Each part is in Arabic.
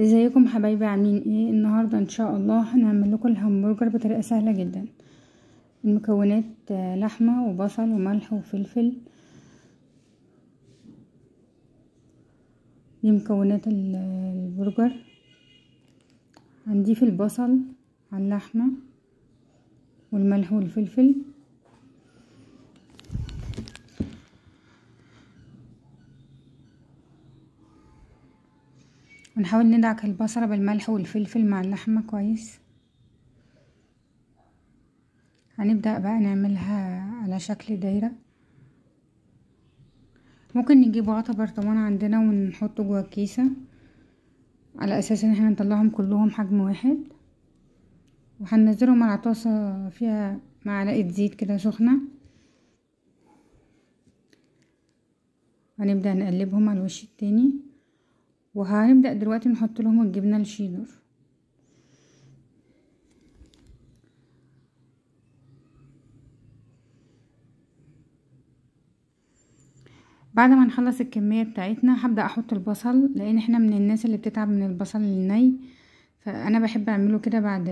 ازيكم حبايبي عاملين ايه النهارده ان شاء الله هنعمل لكم الهمبرجر بطريقه سهله جدا المكونات آه، لحمه وبصل وملح وفلفل دي مكونات البرجر هنضيف البصل على اللحمه والملح والفلفل ونحاول ندعك البصرة بالملح والفلفل مع اللحمة كويس هنبدأ بقى نعملها على شكل دايرة ممكن نجيب عطا برطمان عندنا ونحطه جوا الكيسة على اساس ان احنا نطلعهم كلهم حجم واحد وهننزلهم على طاسة فيها معلقة زيت كده سخنة هنبدأ نقلبهم على الوش التاني وهنبدأ دلوقتي نحط لهم الجبنة الشيدر بعد ما نخلص الكمية بتاعتنا هبدأ احط البصل لان احنا من الناس اللي بتتعب من البصل الني فانا بحب اعمله كده بعد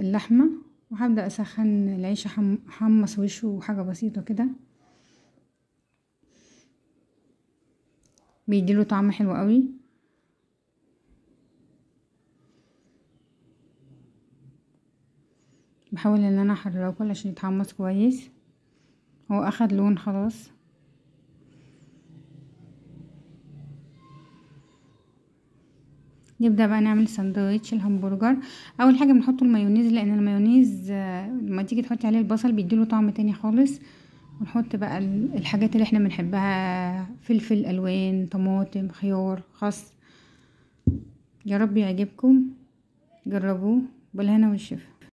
اللحمة وهبدأ اسخن العيش احمص وشه وحاجة بسيطة كده بيديله طعم حلو قوي بحاول ان انا احركه علشان يتحمص كويس هو اخد لون خلاص نبدا بقى نعمل سندوتش الهمبرجر اول حاجه بنحط المايونيز لان المايونيز لما تيجي تحطي عليه البصل بيديله طعم تاني خالص ونحط بقى الحاجات اللي احنا بنحبها فلفل الوان طماطم خيار خس يا رب يعجبكم جربوه بالهنا والشفا